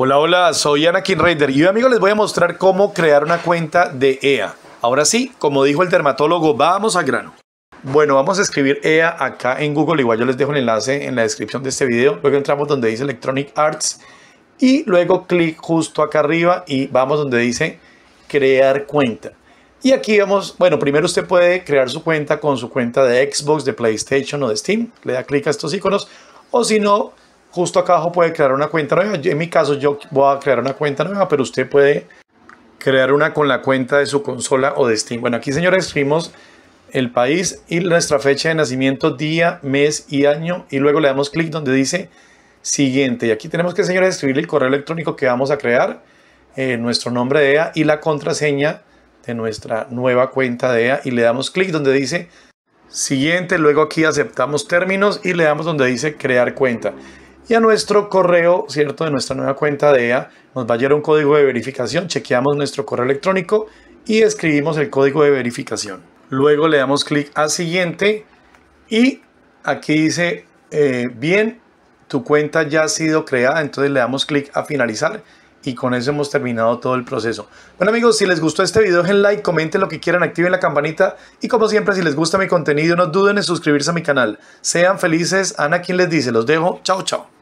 Hola, hola, soy Anakin Raider y hoy amigos les voy a mostrar cómo crear una cuenta de EA. Ahora sí, como dijo el dermatólogo, vamos a grano. Bueno, vamos a escribir EA acá en Google, igual yo les dejo el enlace en la descripción de este video. Luego entramos donde dice Electronic Arts y luego clic justo acá arriba y vamos donde dice crear cuenta. Y aquí vamos, bueno, primero usted puede crear su cuenta con su cuenta de Xbox, de PlayStation o de Steam. Le da clic a estos iconos o si no, justo acá abajo puede crear una cuenta nueva. en mi caso yo voy a crear una cuenta nueva, pero usted puede crear una con la cuenta de su consola o de Steam. Bueno, aquí señores escribimos el país y nuestra fecha de nacimiento, día, mes y año. Y luego le damos clic donde dice siguiente. Y aquí tenemos que señores escribir el correo electrónico que vamos a crear, eh, nuestro nombre de EA y la contraseña de nuestra nueva cuenta de EA. Y le damos clic donde dice siguiente. Luego aquí aceptamos términos y le damos donde dice crear cuenta y a nuestro correo, ¿cierto? De nuestra nueva cuenta de EA, nos va a llegar un código de verificación, chequeamos nuestro correo electrónico y escribimos el código de verificación. Luego le damos clic a siguiente y aquí dice, eh, bien, tu cuenta ya ha sido creada, entonces le damos clic a finalizar y con eso hemos terminado todo el proceso. Bueno amigos, si les gustó este video, dejen like, comenten lo que quieran, activen la campanita y como siempre, si les gusta mi contenido, no duden en suscribirse a mi canal. Sean felices, Ana quien les dice, los dejo, chao chao.